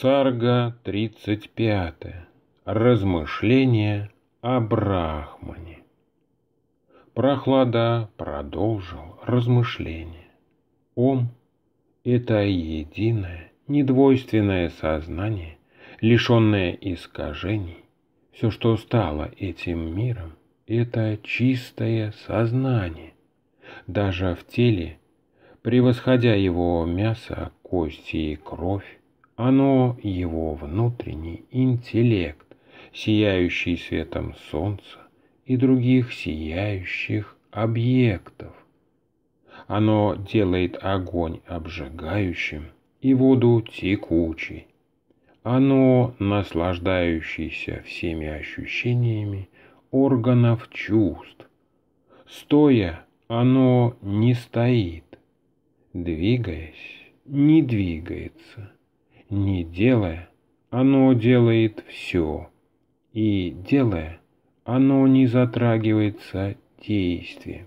Сарга 35. Размышления о Брахмане. Прохлада продолжил размышления. Ом – это единое, недвойственное сознание, лишенное искажений. Все, что стало этим миром, это чистое сознание. Даже в теле, превосходя его мясо, кости и кровь, оно его внутренний интеллект, сияющий светом солнца и других сияющих объектов. Оно делает огонь обжигающим и воду текучей. Оно, наслаждающееся всеми ощущениями органов чувств. Стоя, оно не стоит. Двигаясь, не двигается не делая, оно делает все, и делая, оно не затрагивается действием.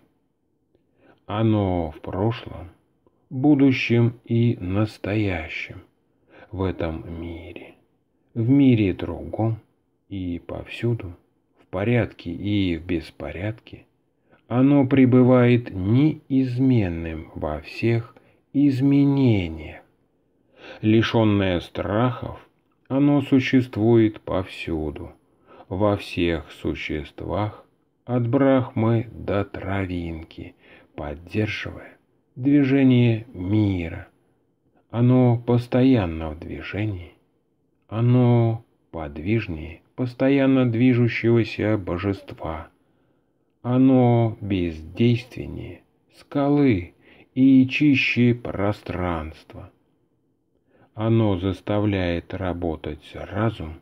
Оно в прошлом, будущем и настоящем, в этом мире, в мире другом и повсюду, в порядке и в беспорядке, оно пребывает неизменным во всех изменениях лишенное страхов, оно существует повсюду, во всех существах, от брахмы до травинки, поддерживая движение мира. Оно постоянно в движении, оно подвижнее постоянно движущегося божества. Оно бездейственнее скалы и чище пространства. Оно заставляет работать разум,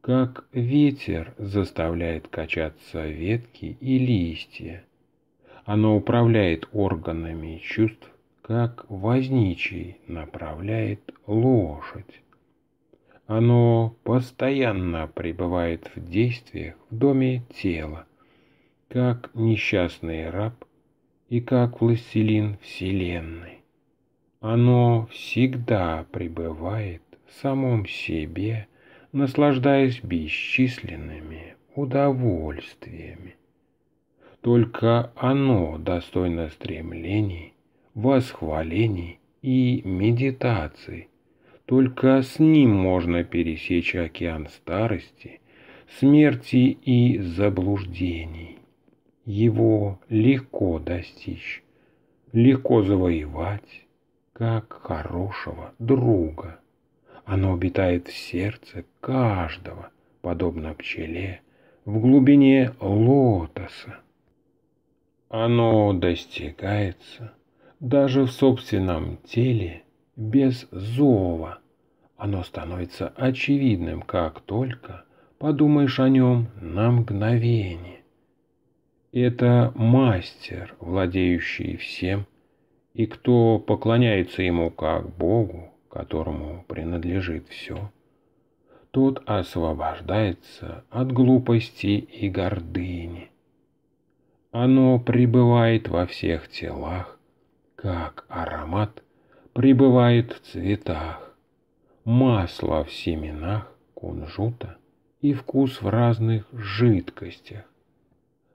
как ветер заставляет качаться ветки и листья. Оно управляет органами чувств, как возничий направляет лошадь. Оно постоянно пребывает в действиях в доме тела, как несчастный раб и как властелин Вселенной. Оно всегда пребывает в самом себе, наслаждаясь бесчисленными удовольствиями. Только оно достойно стремлений, восхвалений и медитаций. Только с ним можно пересечь океан старости, смерти и заблуждений. Его легко достичь, легко завоевать, как хорошего друга. Оно обитает в сердце каждого, подобно пчеле, в глубине лотоса. Оно достигается даже в собственном теле без зова. Оно становится очевидным, как только подумаешь о нем на мгновение. Это мастер, владеющий всем, и кто поклоняется ему как Богу, которому принадлежит все, тот освобождается от глупости и гордыни. Оно пребывает во всех телах, как аромат пребывает в цветах, масло в семенах кунжута и вкус в разных жидкостях.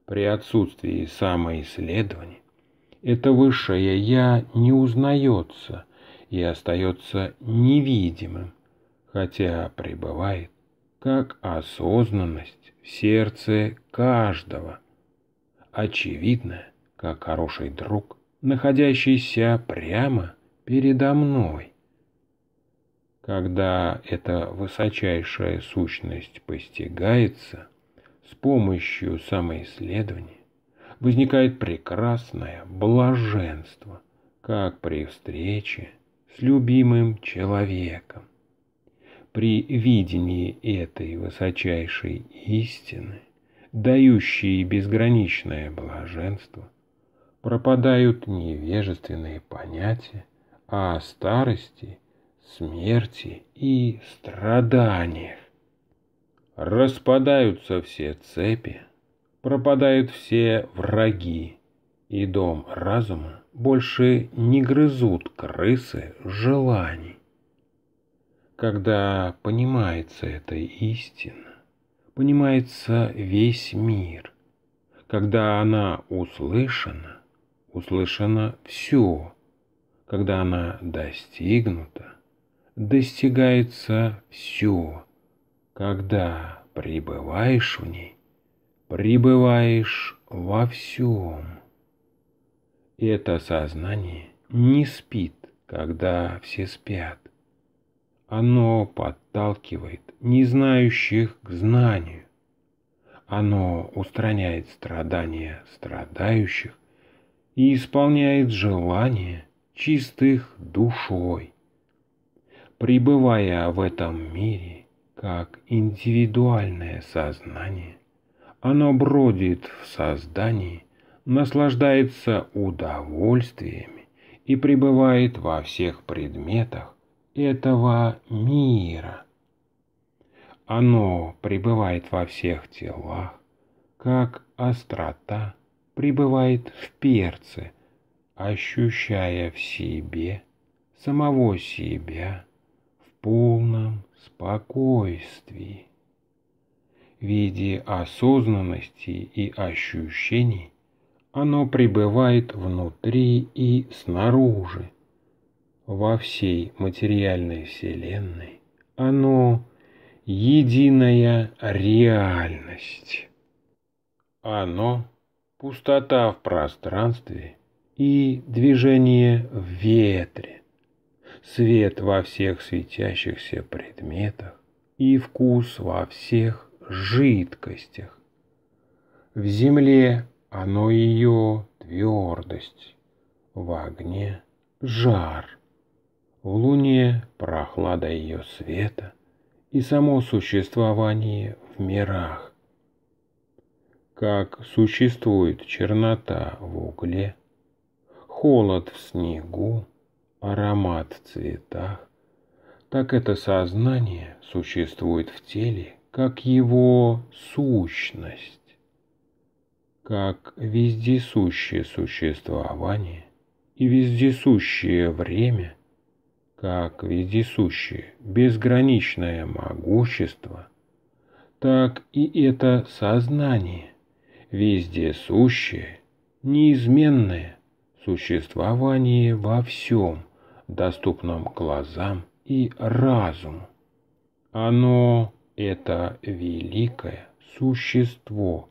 При отсутствии самоисследования это высшее «я» не узнается и остается невидимым, хотя пребывает как осознанность в сердце каждого, очевидная, как хороший друг, находящийся прямо передо мной. Когда эта высочайшая сущность постигается с помощью самоисследования, возникает прекрасное блаженство, как при встрече с любимым человеком. При видении этой высочайшей истины, дающей безграничное блаженство, пропадают невежественные понятия о старости, смерти и страданиях. Распадаются все цепи, пропадают все враги, и дом разума больше не грызут крысы желаний. Когда понимается эта истина, понимается весь мир. Когда она услышана, услышано все. Когда она достигнута, достигается все. Когда пребываешь в ней, пребываешь во всем. это сознание не спит, когда все спят. Оно подталкивает незнающих к знанию. Оно устраняет страдания страдающих и исполняет желания чистых душой. Пребывая в этом мире как индивидуальное сознание, оно бродит в создании, наслаждается удовольствиями и пребывает во всех предметах этого мира. Оно пребывает во всех телах, как острота пребывает в перце, ощущая в себе самого себя в полном спокойствии в виде осознанности и ощущений, оно пребывает внутри и снаружи. Во всей материальной вселенной оно – единая реальность. Оно – пустота в пространстве и движение в ветре, свет во всех светящихся предметах и вкус во всех жидкостях. В земле оно ее твердость, в огне жар, в луне прохлада ее света и само существование в мирах. Как существует чернота в угле, холод в снегу, аромат в цветах, так это сознание существует в теле как его сущность, как вездесущее существование и вездесущее время, как вездесущее безграничное могущество, так и это сознание, вездесущее, неизменное существование во всем, доступном глазам и разуму. Оно это великое существо,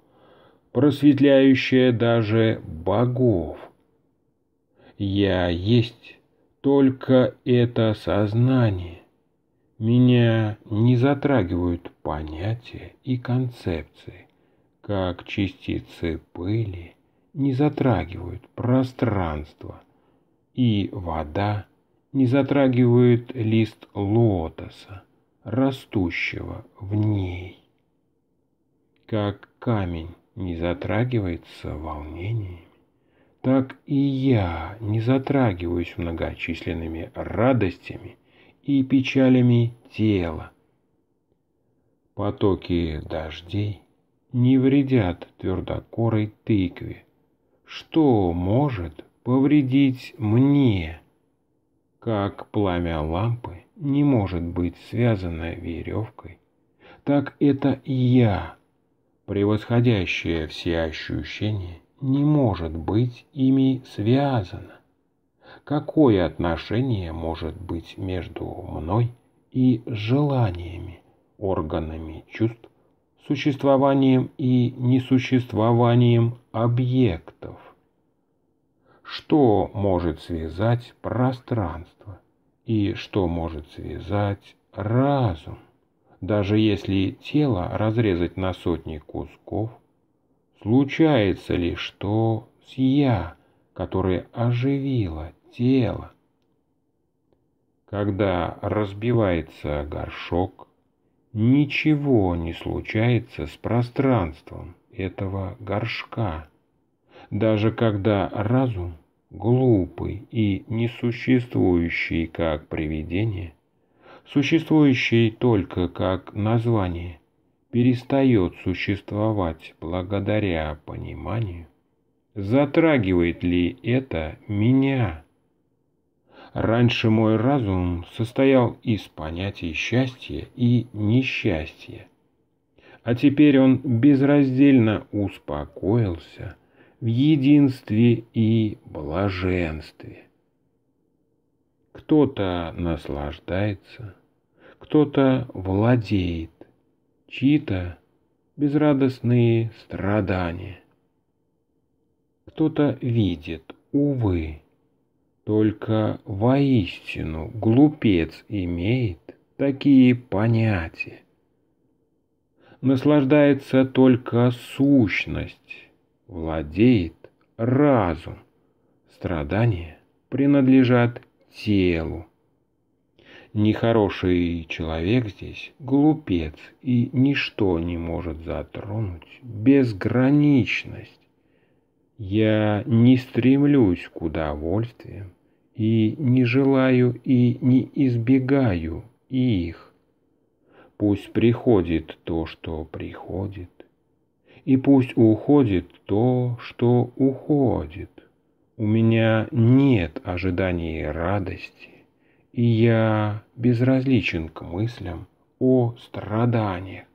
просветляющее даже богов. Я есть только это сознание. Меня не затрагивают понятия и концепции, как частицы пыли не затрагивают пространство, и вода не затрагивает лист лотоса растущего в ней. Как камень не затрагивается волнениями, так и я не затрагиваюсь многочисленными радостями и печалями тела. Потоки дождей не вредят твердокорой тыкве. Что может повредить мне? Как пламя лампы не может быть связана веревкой, так это «я», превосходящее все ощущения, не может быть ими связано. Какое отношение может быть между мной и желаниями, органами чувств, существованием и несуществованием объектов? Что может связать пространство? и что может связать разум. Даже если тело разрезать на сотни кусков, случается ли что с «я», которое оживило тело? Когда разбивается горшок, ничего не случается с пространством этого горшка, даже когда разум – глупый и несуществующий как привидение, существующий только как название, перестает существовать благодаря пониманию, затрагивает ли это меня? Раньше мой разум состоял из понятий счастья и несчастья, а теперь он безраздельно успокоился – в единстве и блаженстве. Кто-то наслаждается, кто-то владеет, чьи-то безрадостные страдания. Кто-то видит, увы, только воистину глупец имеет такие понятия. Наслаждается только сущность, владеет разум. Страдания принадлежат телу. Нехороший человек здесь глупец, и ничто не может затронуть безграничность. Я не стремлюсь к удовольствиям и не желаю и не избегаю их. Пусть приходит то, что приходит, и пусть уходит то, что уходит. У меня нет ожиданий радости, и я безразличен к мыслям о страданиях.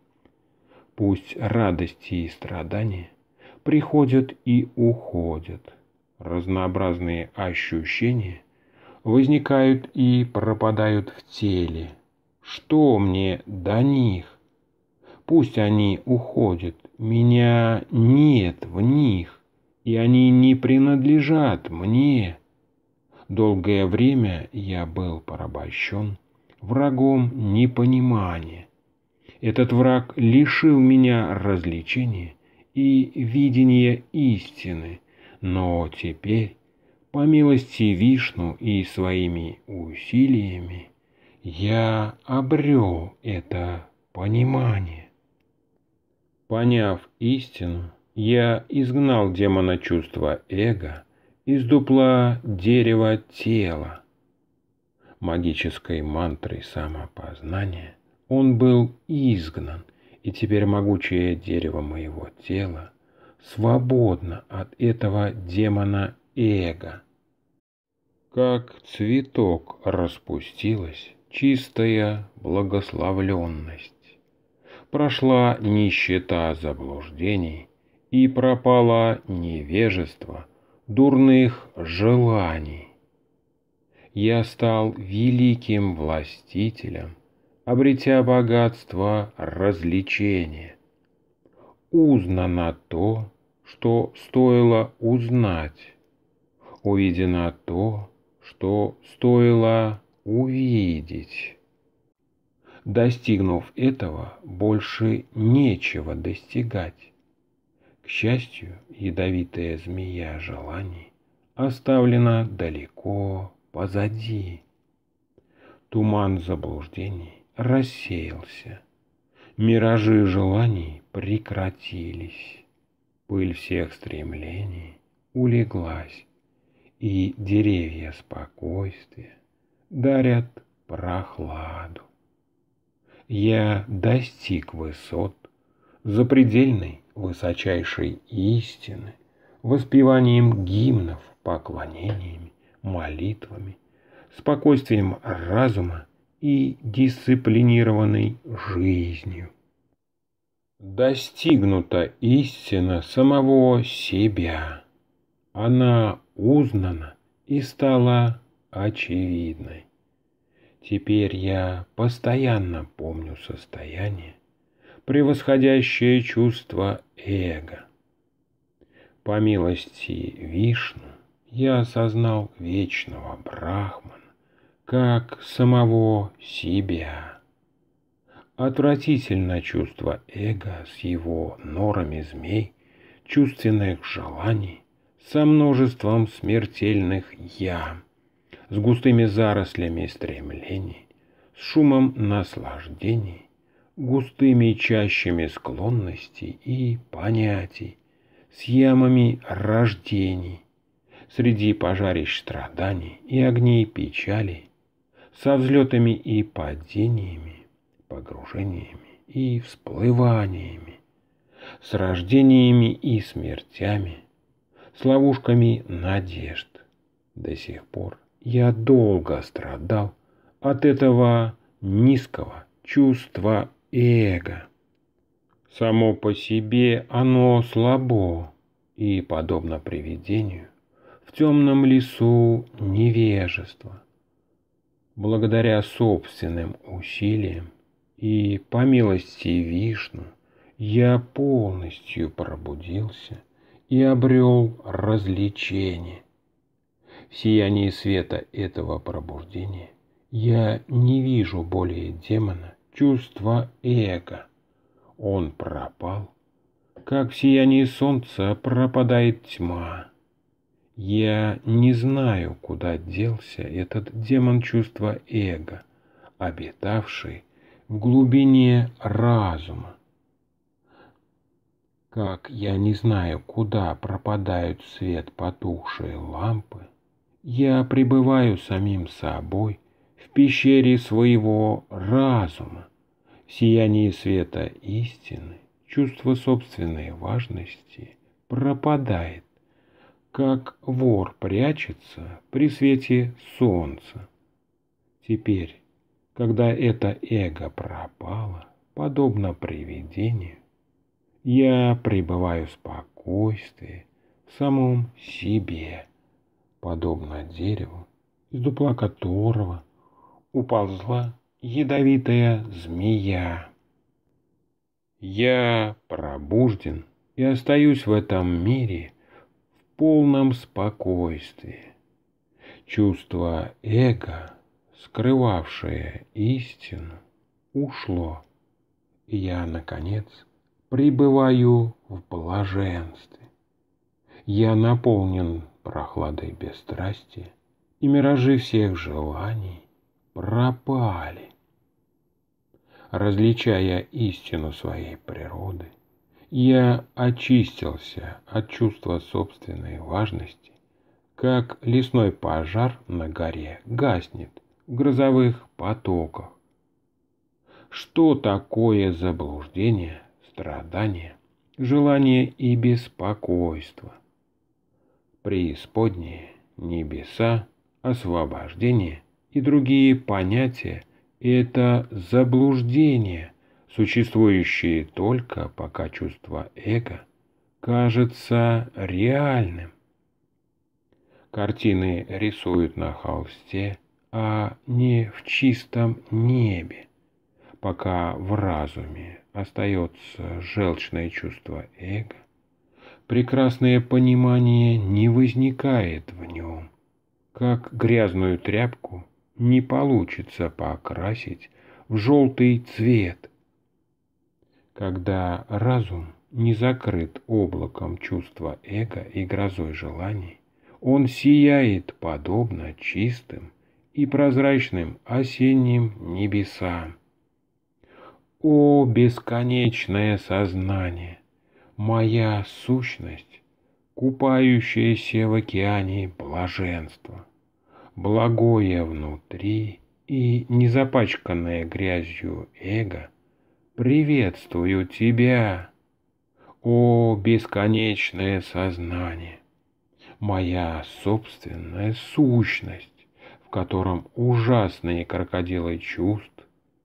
Пусть радости и страдания приходят и уходят. Разнообразные ощущения возникают и пропадают в теле. Что мне до них? Пусть они уходят, меня нет в них, и они не принадлежат мне. Долгое время я был порабощен врагом непонимания. Этот враг лишил меня развлечения и видения истины, но теперь, по милости Вишну и своими усилиями, я обрел это понимание. Поняв истину, я изгнал демона чувства эго из дупла дерева тела. Магической мантрой самопознания он был изгнан, и теперь могучее дерево моего тела свободно от этого демона эго. Как цветок распустилась чистая благословленность прошла нищета заблуждений и пропало невежество дурных желаний. Я стал великим властителем, обретя богатство развлечения. Узнано то, что стоило узнать, увидено то, что стоило увидеть. Достигнув этого, больше нечего достигать. К счастью, ядовитая змея желаний оставлена далеко позади. Туман заблуждений рассеялся. Миражи желаний прекратились. Пыль всех стремлений улеглась, и деревья спокойствия дарят прохладу я достиг высот, запредельной высочайшей истины, воспеванием гимнов, поклонениями, молитвами, спокойствием разума и дисциплинированной жизнью. Достигнута истина самого себя. Она узнана и стала очевидной. Теперь я постоянно помню состояние, превосходящее чувство эго. По милости Вишну я осознал вечного Брахмана как самого себя. Отвратительно чувство эго с его норами змей, чувственных желаний, со множеством смертельных «я», с густыми зарослями стремлений, с шумом наслаждений, густыми чащами склонностей и понятий, с ямами рождений, среди пожарищ страданий и огней печали, со взлетами и падениями, погружениями и всплываниями, с рождениями и смертями, с ловушками надежд до сих пор я долго страдал от этого низкого чувства эго. Само по себе оно слабо и, подобно привидению, в темном лесу невежество. Благодаря собственным усилиям и по милости Вишну я полностью пробудился и обрел развлечение – в сиянии света этого пробуждения я не вижу более демона, чувства эго. Он пропал, как в сиянии солнца пропадает тьма. Я не знаю, куда делся этот демон чувства эго, обитавший в глубине разума. Как я не знаю, куда пропадают свет потухшие лампы, я пребываю самим собой в пещере своего разума, в сиянии света истины, чувство собственной важности пропадает, как вор прячется при свете солнца. Теперь, когда это эго пропало, подобно привидению, я пребываю в спокойствии в самом себе подобно дереву, из дупла которого уползла ядовитая змея. Я пробужден и остаюсь в этом мире в полном спокойствии. Чувство эго, скрывавшее истину, ушло, и я, наконец, пребываю в блаженстве я наполнен прохладой бесстрастия, и миражи всех желаний пропали. Различая истину своей природы, я очистился от чувства собственной важности, как лесной пожар на горе гаснет в грозовых потоках. Что такое заблуждение, страдание, желание и беспокойство – преисподние, небеса, освобождение и другие понятия – это заблуждение, существующие только пока чувство эго кажется реальным. Картины рисуют на холсте, а не в чистом небе, пока в разуме остается желчное чувство эго, прекрасное понимание не возникает в нем. Как грязную тряпку не получится покрасить в желтый цвет. Когда разум не закрыт облаком чувства эго и грозой желаний, он сияет подобно чистым и прозрачным осенним небесам. О, бесконечное сознание! моя сущность, купающаяся в океане блаженства, благое внутри и незапачканное грязью эго, приветствую тебя, о бесконечное сознание, моя собственная сущность, в котором ужасные крокодилы чувств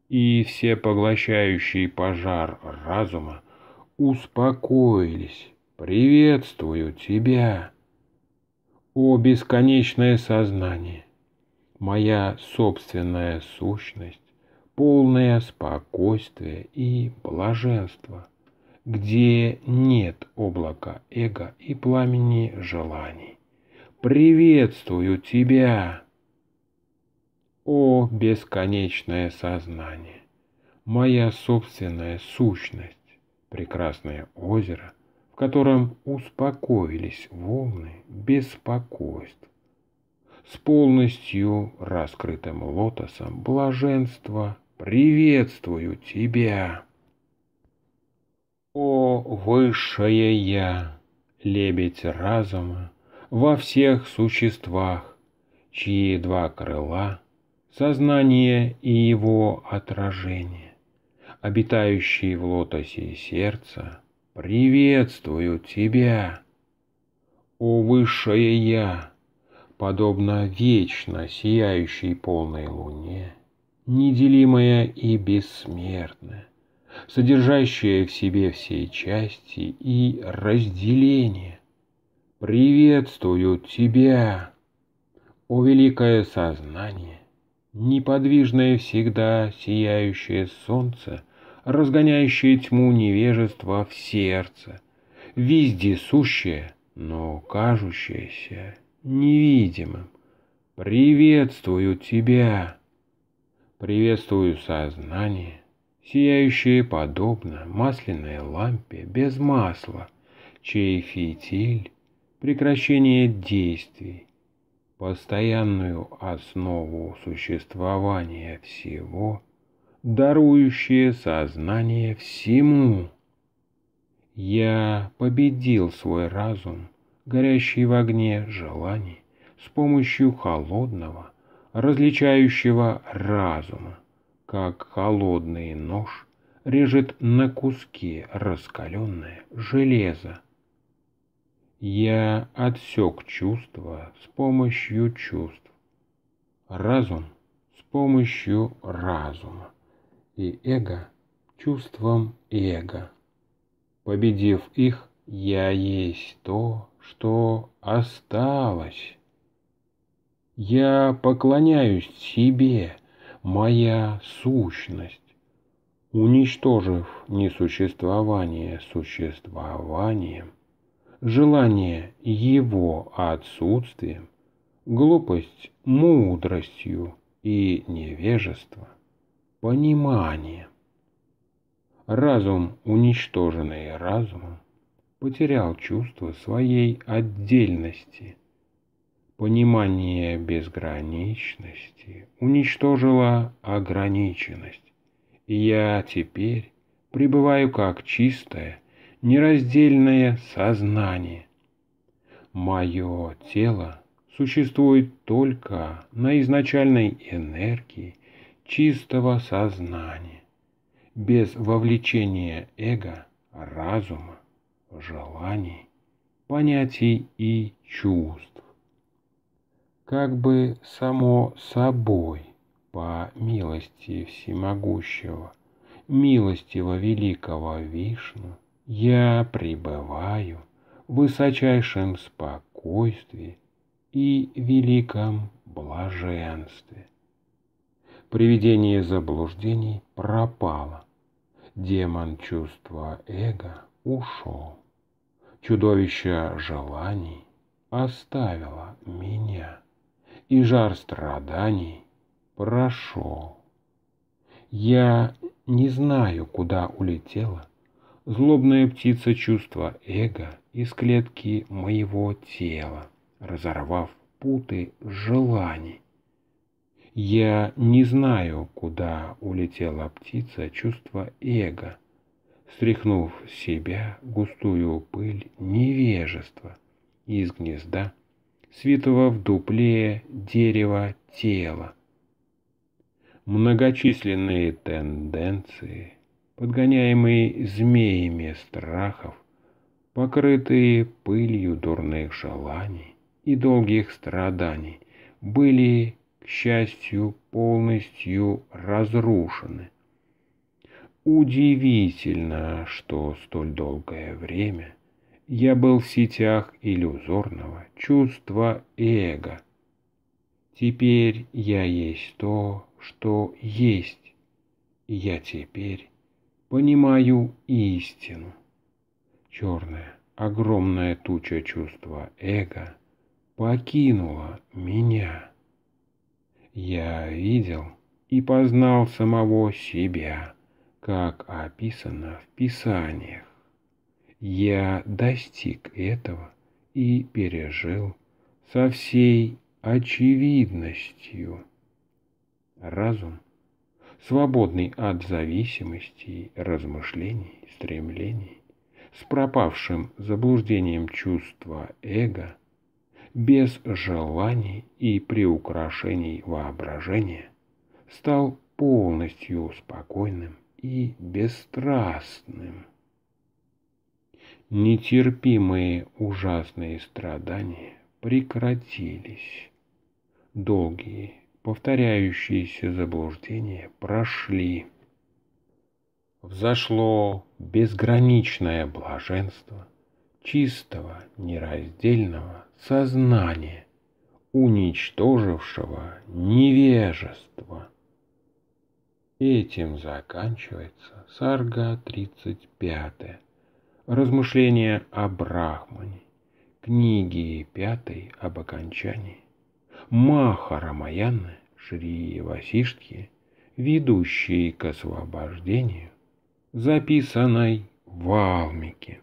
и всепоглощающий пожар разума успокоились. Приветствую тебя. О бесконечное сознание, моя собственная сущность, полное спокойствие и блаженство, где нет облака эго и пламени желаний. Приветствую тебя! О бесконечное сознание, моя собственная сущность, прекрасное озеро, в котором успокоились волны беспокойств. С полностью раскрытым лотосом блаженства приветствую тебя. О, высшее Я, лебедь разума во всех существах, чьи два крыла — сознание и его отражение обитающие в лотосе сердца, приветствуют тебя. О Высшее Я, подобно вечно сияющей полной луне, неделимая и бессмертная, содержащая в себе все части и разделение. приветствуют тебя. О великое сознание, неподвижное всегда сияющее солнце разгоняющее тьму невежества в сердце, вездесущее, но кажущееся невидимым. Приветствую тебя! Приветствую сознание, сияющее подобно масляной лампе без масла, чей фитиль — прекращение действий, постоянную основу существования всего — дарующее сознание всему. Я победил свой разум, горящий в огне желаний, с помощью холодного, различающего разума, как холодный нож режет на куски раскаленное железо. Я отсек чувства с помощью чувств, разум с помощью разума и эго чувством эго. Победив их, я есть то, что осталось. Я поклоняюсь себе, моя сущность, уничтожив несуществование существованием, желание его отсутствием, глупость мудростью и невежество понимание. Разум, уничтоженный разумом, потерял чувство своей отдельности. Понимание безграничности уничтожило ограниченность. И я теперь пребываю как чистое, нераздельное сознание. Мое тело существует только на изначальной энергии чистого сознания, без вовлечения эго, разума, желаний, понятий и чувств. Как бы само собой, по милости всемогущего, милостиво великого Вишну, я пребываю в высочайшем спокойствии и великом блаженстве – Приведение заблуждений пропало. Демон чувства эго ушел. Чудовище желаний оставило меня. И жар страданий прошел. Я не знаю, куда улетела злобная птица чувства эго из клетки моего тела, разорвав путы желаний я не знаю, куда улетела птица чувство эго, стряхнув с себя густую пыль невежества из гнезда, святого в дупле дерева тела. Многочисленные тенденции, подгоняемые змеями страхов, покрытые пылью дурных желаний и долгих страданий, были счастью, полностью разрушены. Удивительно, что столь долгое время я был в сетях иллюзорного чувства эго. Теперь я есть то, что есть. Я теперь понимаю истину. Черная, огромная туча чувства эго покинула меня я видел и познал самого себя, как описано в Писаниях. Я достиг этого и пережил со всей очевидностью. Разум, свободный от зависимости, размышлений, стремлений, с пропавшим заблуждением чувства эго – без желаний и приукрашений воображения, стал полностью спокойным и бесстрастным. Нетерпимые ужасные страдания прекратились. Долгие, повторяющиеся заблуждения прошли. Взошло безграничное блаженство чистого, нераздельного Сознание, уничтожившего невежество. Этим заканчивается Сарга 35. Размышления о Брахмане. Книги 5 об окончании. Маха Рамаяна Шри Васиштхи, ведущей к освобождению, записанной в Алмике.